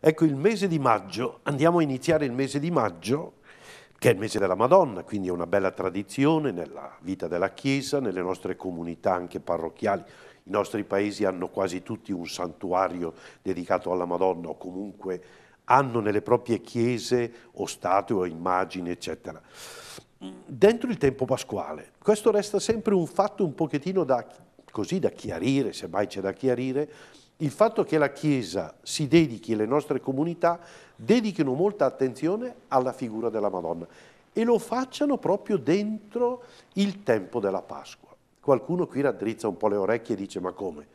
Ecco il mese di maggio, andiamo a iniziare il mese di maggio, che è il mese della Madonna, quindi è una bella tradizione nella vita della Chiesa, nelle nostre comunità anche parrocchiali. I nostri paesi hanno quasi tutti un santuario dedicato alla Madonna o comunque hanno nelle proprie chiese o statue o immagini, eccetera. Dentro il tempo pasquale, questo resta sempre un fatto un pochettino da, così da chiarire, semmai c'è da chiarire, il fatto che la Chiesa si dedichi, le nostre comunità, dedichino molta attenzione alla figura della Madonna e lo facciano proprio dentro il tempo della Pasqua. Qualcuno qui raddrizza un po' le orecchie e dice ma come?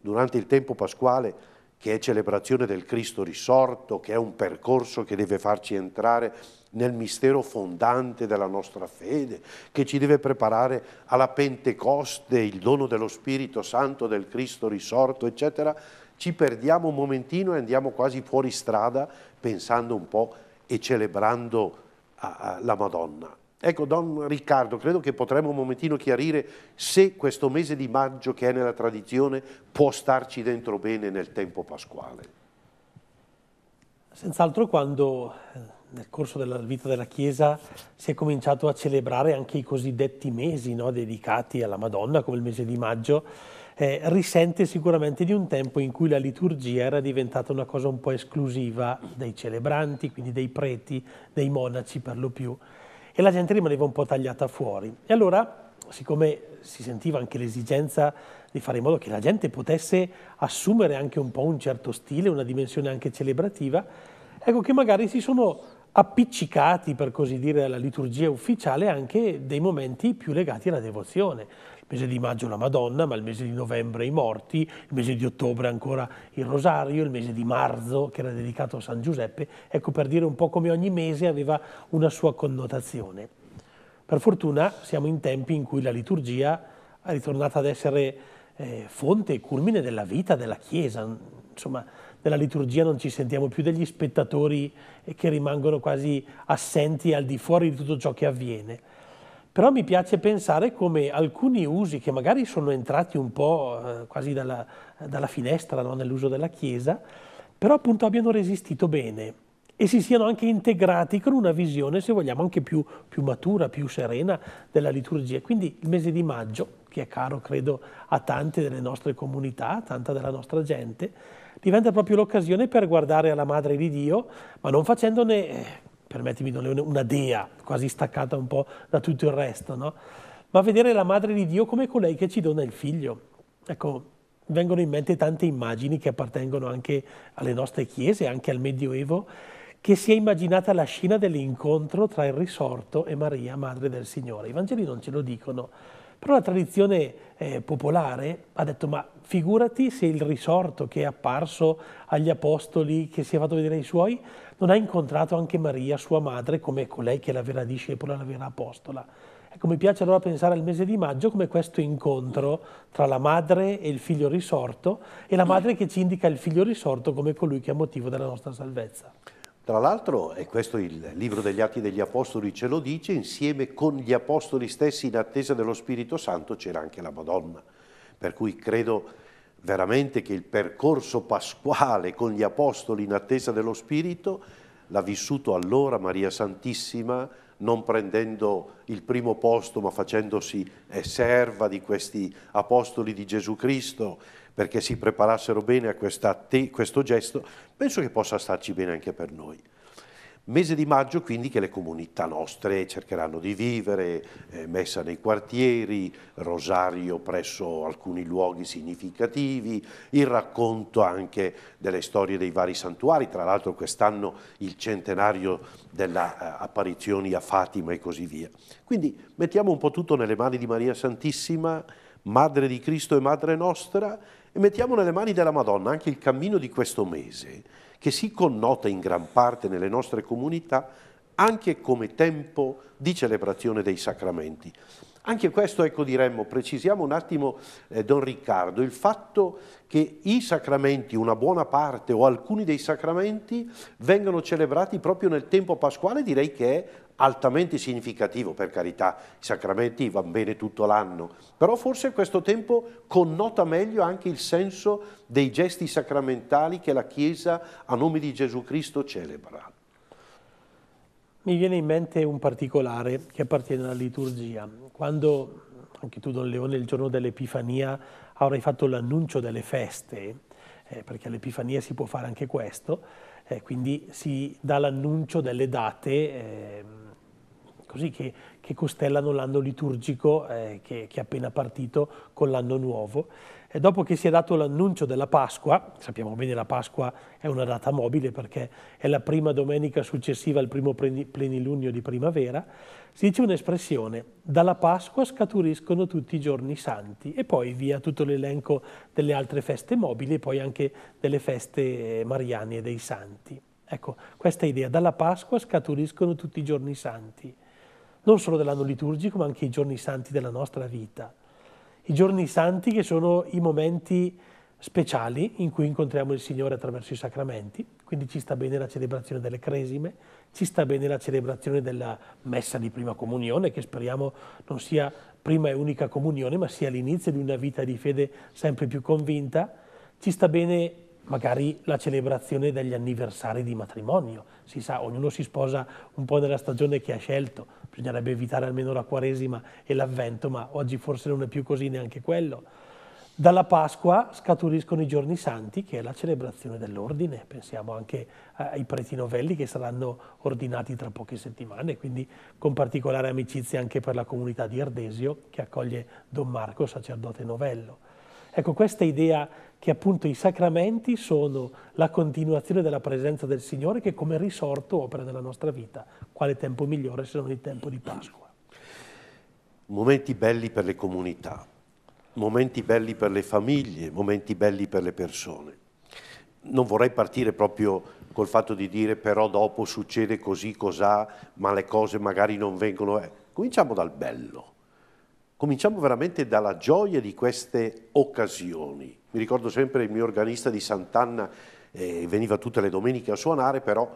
Durante il tempo pasquale che è celebrazione del Cristo risorto, che è un percorso che deve farci entrare nel mistero fondante della nostra fede, che ci deve preparare alla Pentecoste, il dono dello Spirito Santo, del Cristo risorto, eccetera, ci perdiamo un momentino e andiamo quasi fuori strada pensando un po' e celebrando ah, ah, la Madonna. Ecco, Don Riccardo, credo che potremmo un momentino chiarire se questo mese di maggio che è nella tradizione può starci dentro bene nel tempo pasquale. Senz'altro quando eh, nel corso della vita della Chiesa si è cominciato a celebrare anche i cosiddetti mesi no, dedicati alla Madonna, come il mese di maggio, eh, risente sicuramente di un tempo in cui la liturgia era diventata una cosa un po' esclusiva dei celebranti, quindi dei preti, dei monaci per lo più e la gente rimaneva un po' tagliata fuori. E allora, siccome si sentiva anche l'esigenza di fare in modo che la gente potesse assumere anche un po' un certo stile, una dimensione anche celebrativa, ecco che magari si sono appiccicati, per così dire, alla liturgia ufficiale anche dei momenti più legati alla devozione. Il mese di maggio la Madonna, ma il mese di novembre i morti, il mese di ottobre ancora il rosario, il mese di marzo che era dedicato a San Giuseppe, ecco per dire un po' come ogni mese aveva una sua connotazione. Per fortuna siamo in tempi in cui la liturgia è ritornata ad essere eh, fonte e culmine della vita della Chiesa, insomma della liturgia non ci sentiamo più degli spettatori eh, che rimangono quasi assenti al di fuori di tutto ciò che avviene. Però mi piace pensare come alcuni usi che magari sono entrati un po' eh, quasi dalla, dalla finestra no? nell'uso della Chiesa, però appunto abbiano resistito bene e si siano anche integrati con una visione, se vogliamo, anche più, più, matura, più serena della liturgia. Quindi il mese di maggio, che è caro, credo, a tante delle nostre comunità, a tanta della nostra gente, diventa proprio l'occasione per guardare alla Madre di Dio, ma non facendone, eh, permettimi, una dea, quasi staccata un po' da tutto il resto, no? ma vedere la Madre di Dio come colei che ci dona il figlio. Ecco, vengono in mente tante immagini che appartengono anche alle nostre chiese, anche al Medioevo, che si è immaginata la scena dell'incontro tra il risorto e Maria, Madre del Signore. I Vangeli non ce lo dicono, però la tradizione eh, popolare ha detto ma figurati se il risorto che è apparso agli apostoli, che si è fatto vedere ai suoi, non ha incontrato anche Maria, sua madre, come colei che è la vera discepola, la vera apostola. Ecco, mi piace allora pensare al mese di maggio come questo incontro tra la madre e il figlio risorto e la madre che ci indica il figlio risorto come colui che è motivo della nostra salvezza. Tra l'altro, e questo il libro degli Atti degli Apostoli ce lo dice, insieme con gli Apostoli stessi in attesa dello Spirito Santo c'era anche la Madonna. Per cui credo veramente che il percorso pasquale con gli Apostoli in attesa dello Spirito l'ha vissuto allora Maria Santissima, non prendendo il primo posto ma facendosi eh, serva di questi Apostoli di Gesù Cristo, perché si preparassero bene a questo gesto, penso che possa starci bene anche per noi. Mese di maggio quindi che le comunità nostre cercheranno di vivere, eh, messa nei quartieri, rosario presso alcuni luoghi significativi, il racconto anche delle storie dei vari santuari, tra l'altro quest'anno il centenario delle eh, apparizioni a Fatima e così via. Quindi mettiamo un po' tutto nelle mani di Maria Santissima, Madre di Cristo e Madre nostra, e mettiamo nelle mani della Madonna anche il cammino di questo mese, che si connota in gran parte nelle nostre comunità anche come tempo di celebrazione dei sacramenti. Anche questo, ecco, diremmo, precisiamo un attimo, eh, Don Riccardo, il fatto che i sacramenti, una buona parte o alcuni dei sacramenti, vengano celebrati proprio nel tempo pasquale, direi che è altamente significativo, per carità, i sacramenti vanno bene tutto l'anno, però forse questo tempo connota meglio anche il senso dei gesti sacramentali che la Chiesa a nome di Gesù Cristo celebra. Mi viene in mente un particolare che appartiene alla liturgia. Quando anche tu, Don Leone, il giorno dell'Epifania avrai fatto l'annuncio delle feste, eh, perché all'Epifania si può fare anche questo, eh, quindi si dà l'annuncio delle date eh, così che, che, costellano l'anno liturgico eh, che, che è appena partito con l'anno nuovo. E dopo che si è dato l'annuncio della Pasqua, sappiamo bene che la Pasqua è una data mobile perché è la prima domenica successiva al primo plenilunio di primavera, si dice un'espressione, dalla Pasqua scaturiscono tutti i giorni santi e poi via tutto l'elenco delle altre feste mobili e poi anche delle feste mariane e dei santi. Ecco, questa idea, dalla Pasqua scaturiscono tutti i giorni santi, non solo dell'anno liturgico ma anche i giorni santi della nostra vita i giorni santi che sono i momenti speciali in cui incontriamo il Signore attraverso i sacramenti, quindi ci sta bene la celebrazione delle cresime, ci sta bene la celebrazione della messa di prima comunione, che speriamo non sia prima e unica comunione, ma sia l'inizio di una vita di fede sempre più convinta, ci sta bene magari la celebrazione degli anniversari di matrimonio, si sa, ognuno si sposa un po' nella stagione che ha scelto, bisognerebbe evitare almeno la Quaresima e l'Avvento, ma oggi forse non è più così neanche quello. Dalla Pasqua scaturiscono i giorni santi, che è la celebrazione dell'ordine. Pensiamo anche ai preti novelli che saranno ordinati tra poche settimane, quindi con particolare amicizia anche per la comunità di Ardesio che accoglie Don Marco, sacerdote novello. Ecco, questa idea che appunto i sacramenti sono la continuazione della presenza del Signore che come risorto opera nella nostra vita. Quale tempo migliore se non il tempo di Pasqua? Momenti belli per le comunità, momenti belli per le famiglie, momenti belli per le persone. Non vorrei partire proprio col fatto di dire però dopo succede così, cos'ha, ma le cose magari non vengono. Eh. cominciamo dal bello Cominciamo veramente dalla gioia di queste occasioni. Mi ricordo sempre il mio organista di Sant'Anna, eh, veniva tutte le domeniche a suonare, però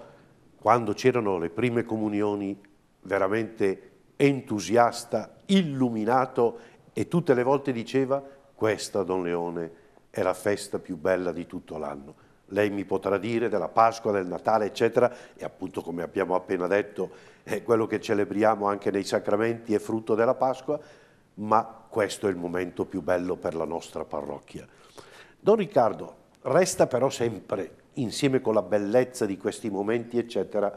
quando c'erano le prime comunioni, veramente entusiasta, illuminato e tutte le volte diceva questa, Don Leone, è la festa più bella di tutto l'anno. Lei mi potrà dire della Pasqua, del Natale, eccetera, e appunto come abbiamo appena detto, eh, quello che celebriamo anche nei sacramenti è frutto della Pasqua, ma questo è il momento più bello per la nostra parrocchia. Don Riccardo, resta però sempre, insieme con la bellezza di questi momenti, eccetera,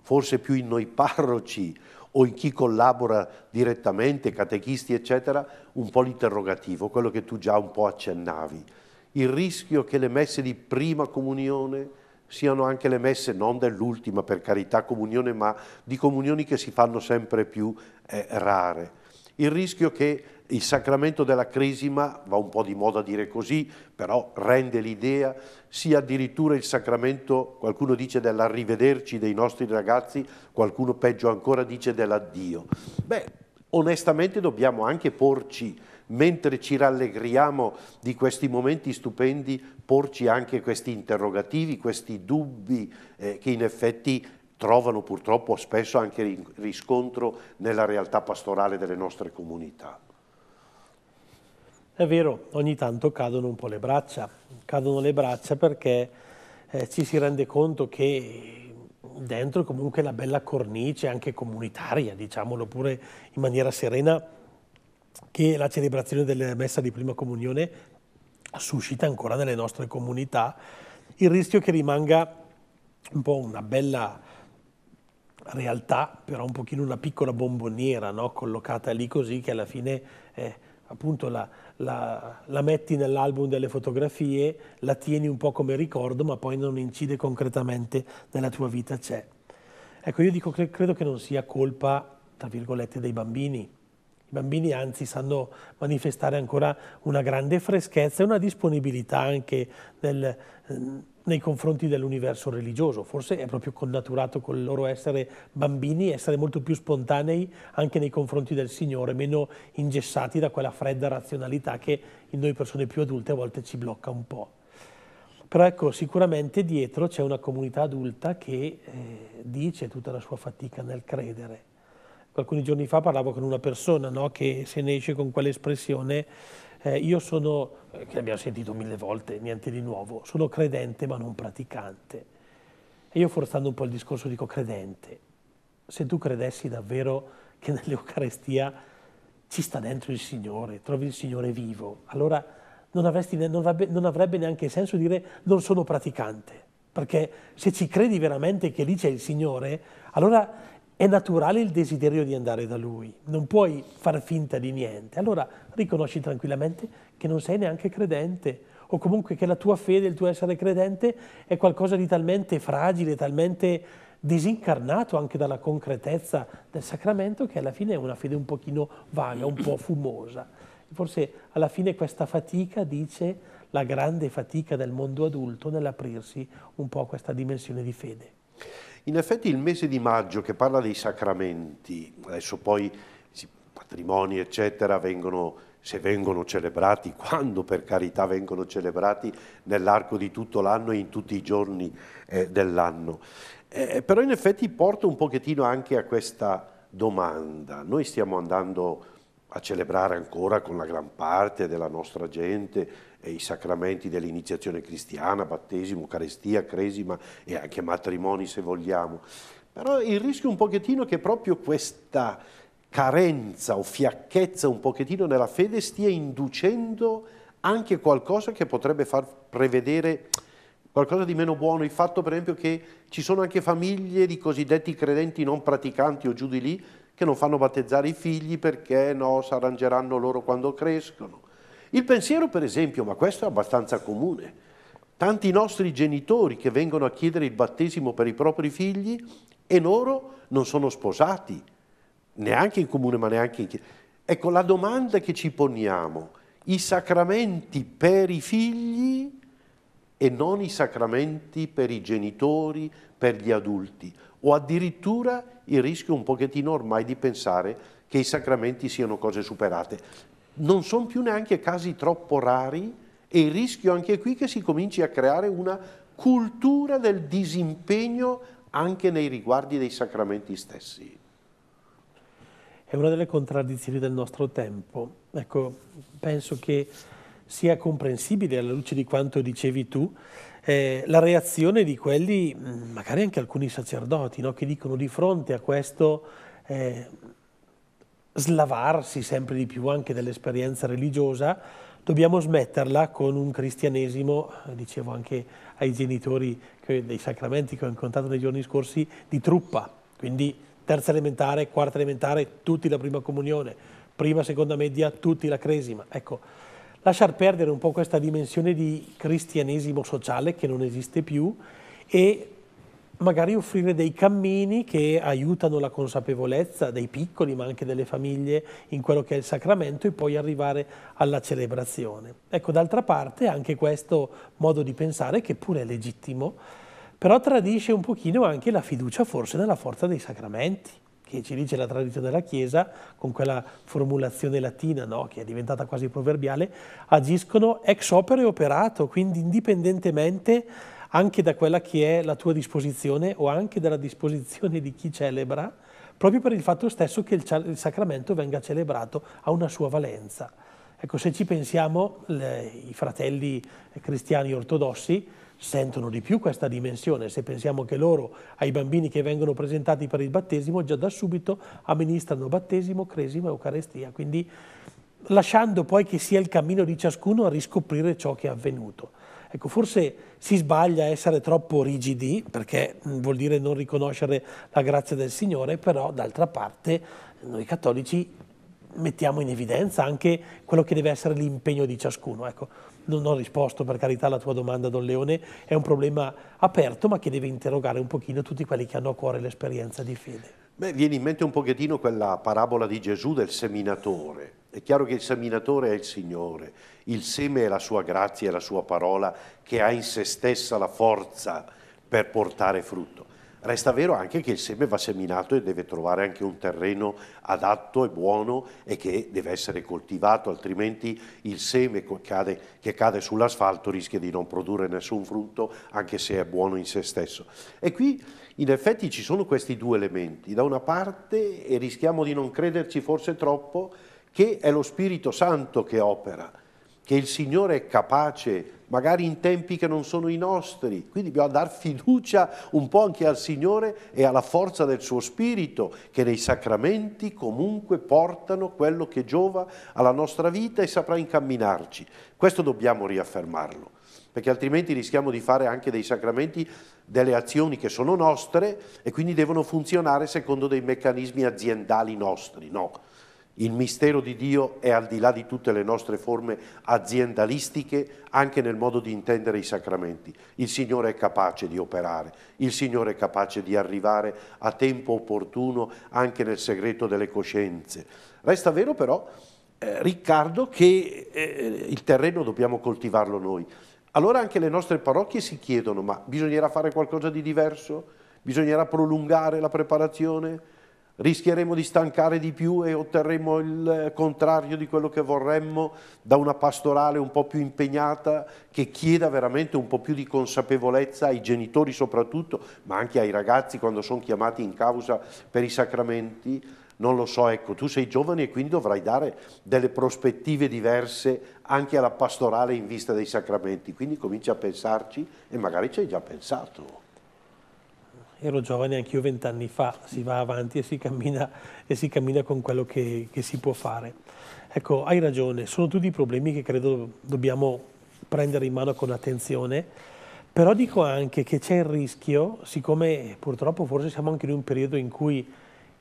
forse più in noi parroci o in chi collabora direttamente, catechisti, eccetera, un po' l'interrogativo, quello che tu già un po' accennavi. Il rischio che le messe di prima comunione siano anche le messe non dell'ultima, per carità, comunione, ma di comunioni che si fanno sempre più eh, rare il rischio che il sacramento della cresima, va un po' di moda dire così, però rende l'idea, sia addirittura il sacramento, qualcuno dice dell'arrivederci dei nostri ragazzi, qualcuno peggio ancora dice dell'addio. Beh, onestamente dobbiamo anche porci, mentre ci rallegriamo di questi momenti stupendi, porci anche questi interrogativi, questi dubbi eh, che in effetti trovano purtroppo spesso anche riscontro nella realtà pastorale delle nostre comunità. È vero, ogni tanto cadono un po' le braccia, cadono le braccia perché eh, ci si rende conto che dentro comunque la bella cornice anche comunitaria, diciamolo pure in maniera serena, che la celebrazione della messa di prima comunione suscita ancora nelle nostre comunità, il rischio che rimanga un po' una bella realtà, però un pochino una piccola bomboniera no? collocata lì così che alla fine eh, appunto la, la, la metti nell'album delle fotografie, la tieni un po' come ricordo, ma poi non incide concretamente nella tua vita, c'è. Ecco, io dico, che credo che non sia colpa, tra virgolette, dei bambini, bambini anzi sanno manifestare ancora una grande freschezza e una disponibilità anche del, eh, nei confronti dell'universo religioso, forse è proprio connaturato col loro essere bambini, essere molto più spontanei anche nei confronti del Signore, meno ingessati da quella fredda razionalità che in noi persone più adulte a volte ci blocca un po'. Però ecco, sicuramente dietro c'è una comunità adulta che eh, dice tutta la sua fatica nel credere alcuni giorni fa parlavo con una persona no, che se ne esce con quell'espressione eh, io sono, eh, che abbiamo sentito mille volte, niente di nuovo, sono credente ma non praticante. E io forzando un po' il discorso dico credente, se tu credessi davvero che nell'Eucarestia ci sta dentro il Signore, trovi il Signore vivo, allora non, avresti, non, avrebbe, non avrebbe neanche senso dire non sono praticante, perché se ci credi veramente che lì c'è il Signore, allora è naturale il desiderio di andare da lui, non puoi far finta di niente. Allora riconosci tranquillamente che non sei neanche credente o comunque che la tua fede, il tuo essere credente è qualcosa di talmente fragile, talmente disincarnato anche dalla concretezza del sacramento che alla fine è una fede un pochino vaga, un po' fumosa. Forse alla fine questa fatica dice la grande fatica del mondo adulto nell'aprirsi un po' a questa dimensione di fede. In effetti il mese di maggio che parla dei sacramenti, adesso poi i matrimoni eccetera vengono, se vengono celebrati, quando per carità vengono celebrati nell'arco di tutto l'anno e in tutti i giorni eh, dell'anno. Eh, però in effetti porta un pochettino anche a questa domanda. Noi stiamo andando a celebrare ancora con la gran parte della nostra gente i sacramenti dell'iniziazione cristiana, battesimo, Eucaristia, Cresima e anche matrimoni se vogliamo. Però il rischio un pochettino che proprio questa carenza o fiacchezza un pochettino nella fede stia inducendo anche qualcosa che potrebbe far prevedere qualcosa di meno buono. Il fatto per esempio che ci sono anche famiglie di cosiddetti credenti non praticanti o giù di lì che non fanno battezzare i figli perché no, si arrangeranno loro quando crescono. Il pensiero, per esempio, ma questo è abbastanza comune. Tanti nostri genitori che vengono a chiedere il battesimo per i propri figli e loro non sono sposati, neanche in comune ma neanche in chiesa. Ecco, la domanda che ci poniamo, i sacramenti per i figli e non i sacramenti per i genitori, per gli adulti, o addirittura il rischio un pochettino ormai di pensare che i sacramenti siano cose superate non sono più neanche casi troppo rari e il rischio anche qui che si cominci a creare una cultura del disimpegno anche nei riguardi dei sacramenti stessi. È una delle contraddizioni del nostro tempo. Ecco, penso che sia comprensibile alla luce di quanto dicevi tu eh, la reazione di quelli, mm, magari anche alcuni sacerdoti, no, che dicono di fronte a questo eh, slavarsi sempre di più anche dell'esperienza religiosa, dobbiamo smetterla con un cristianesimo, eh, dicevo anche ai genitori dei sacramenti che ho incontrato nei giorni scorsi, di truppa, quindi terza elementare, quarta elementare, tutti la prima comunione, prima, seconda media, tutti la cresima. Ecco, lasciar perdere un po' questa dimensione di cristianesimo sociale che non esiste più e magari offrire dei cammini che aiutano la consapevolezza dei piccoli ma anche delle famiglie in quello che è il sacramento e poi arrivare alla celebrazione. Ecco, d'altra parte anche questo modo di pensare che pure è legittimo, però tradisce un pochino anche la fiducia forse nella forza dei sacramenti che ci dice la tradizione della Chiesa, con quella formulazione latina no, che è diventata quasi proverbiale, agiscono ex opere operato, quindi indipendentemente anche da quella che è la tua disposizione o anche dalla disposizione di chi celebra, proprio per il fatto stesso che il, il sacramento venga celebrato, ha una sua valenza. Ecco, se ci pensiamo, le, i fratelli cristiani ortodossi sentono di più questa dimensione, se pensiamo che loro, ai bambini che vengono presentati per il battesimo, già da subito amministrano battesimo, cresima, e eucarestia, quindi lasciando poi che sia il cammino di ciascuno a riscoprire ciò che è avvenuto. Ecco, forse si sbaglia a essere troppo rigidi, perché mm, vuol dire non riconoscere la grazia del Signore, però d'altra parte noi cattolici mettiamo in evidenza anche quello che deve essere l'impegno di ciascuno. Ecco, non ho risposto per carità alla tua domanda, Don Leone, è un problema aperto ma che deve interrogare un pochino tutti quelli che hanno a cuore l'esperienza di fede. Beh, viene in mente un pochettino quella parabola di Gesù del seminatore, è chiaro che il seminatore è il Signore, il seme è la sua grazia, è la sua parola che ha in se stessa la forza per portare frutto. Resta vero anche che il seme va seminato e deve trovare anche un terreno adatto e buono e che deve essere coltivato, altrimenti il seme che cade, che cade sull'asfalto rischia di non produrre nessun frutto, anche se è buono in se stesso. E qui in effetti ci sono questi due elementi. Da una parte e rischiamo di non crederci forse troppo, che è lo Spirito Santo che opera, che il Signore è capace, magari in tempi che non sono i nostri, quindi dobbiamo dar fiducia un po' anche al Signore e alla forza del suo Spirito, che nei sacramenti comunque portano quello che giova alla nostra vita e saprà incamminarci. Questo dobbiamo riaffermarlo perché altrimenti rischiamo di fare anche dei sacramenti delle azioni che sono nostre e quindi devono funzionare secondo dei meccanismi aziendali nostri, no? Il mistero di Dio è al di là di tutte le nostre forme aziendalistiche, anche nel modo di intendere i sacramenti. Il Signore è capace di operare, il Signore è capace di arrivare a tempo opportuno anche nel segreto delle coscienze. Resta vero però, eh, Riccardo, che eh, il terreno dobbiamo coltivarlo noi. Allora anche le nostre parrocchie si chiedono, ma bisognerà fare qualcosa di diverso? Bisognerà prolungare la preparazione? rischieremo di stancare di più e otterremo il contrario di quello che vorremmo da una pastorale un po' più impegnata che chieda veramente un po' più di consapevolezza ai genitori soprattutto, ma anche ai ragazzi quando sono chiamati in causa per i sacramenti. Non lo so, ecco, tu sei giovane e quindi dovrai dare delle prospettive diverse anche alla pastorale in vista dei sacramenti, quindi cominci a pensarci e magari ci hai già pensato ero giovane anch'io vent'anni fa, si va avanti e si cammina, e si cammina con quello che, che, si può fare. Ecco, hai ragione, sono tutti problemi che credo dobbiamo prendere in mano con attenzione, però dico anche che c'è il rischio, siccome purtroppo forse siamo anche in un periodo in cui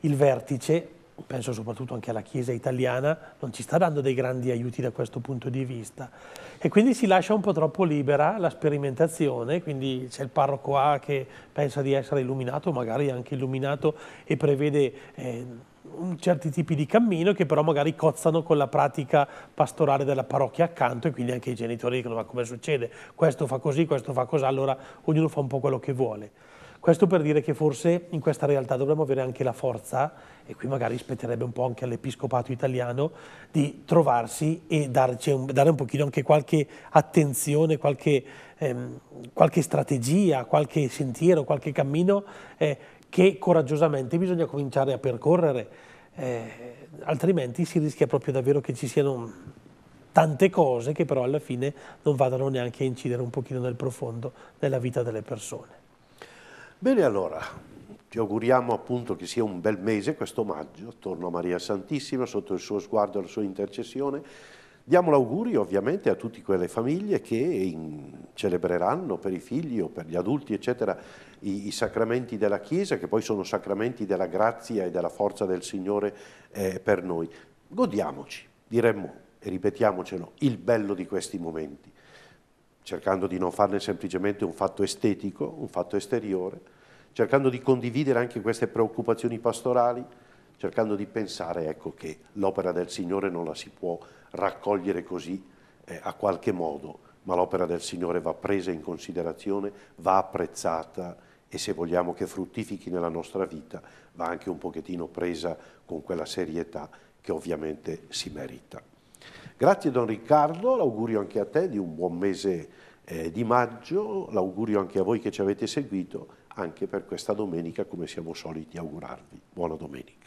il vertice penso soprattutto anche alla Chiesa italiana, non ci sta dando dei grandi aiuti da questo punto di vista. E quindi si lascia un po' troppo libera la sperimentazione, quindi c'è il parroco A che pensa di essere illuminato, magari anche illuminato e prevede... Eh, certi tipi di cammino che però magari cozzano con la pratica pastorale della parrocchia accanto e quindi anche i genitori dicono ma come succede? Questo fa così, questo fa così, allora ognuno fa un po' quello che vuole. Questo per dire che forse in questa realtà dovremmo avere anche la forza, e qui magari spetterebbe un po' anche all'Episcopato italiano, di trovarsi e un, dare un pochino anche qualche attenzione, qualche, ehm, qualche strategia, qualche sentiero, qualche cammino eh, che coraggiosamente bisogna cominciare a percorrere, eh, altrimenti si rischia proprio davvero che ci siano tante cose che però alla fine non vadano neanche a incidere un pochino nel profondo nella vita delle persone. Bene allora, ti auguriamo appunto che sia un bel mese questo maggio, attorno a Maria Santissima, sotto il suo sguardo e la sua intercessione. Diamo l'augurio ovviamente a tutte quelle famiglie che in... celebreranno per i figli o per gli adulti, eccetera, i, i, sacramenti della Chiesa, che poi sono sacramenti della grazia e della forza del Signore eh, per noi. Godiamoci, diremmo, e ripetiamocelo, il bello di questi momenti cercando di non farne semplicemente un fatto estetico, un fatto esteriore, cercando di condividere anche queste preoccupazioni pastorali, cercando di pensare ecco, che l'opera del Signore non la si può raccogliere così eh, a qualche modo, ma l'opera del Signore va presa in considerazione, va apprezzata e se vogliamo che fruttifichi nella nostra vita va anche un pochettino presa con quella serietà che ovviamente si merita. Grazie Don Riccardo, l'augurio anche a te di un buon mese eh, di maggio, l'augurio anche a voi che ci avete seguito, anche per questa domenica come siamo soliti augurarvi. Buona domenica.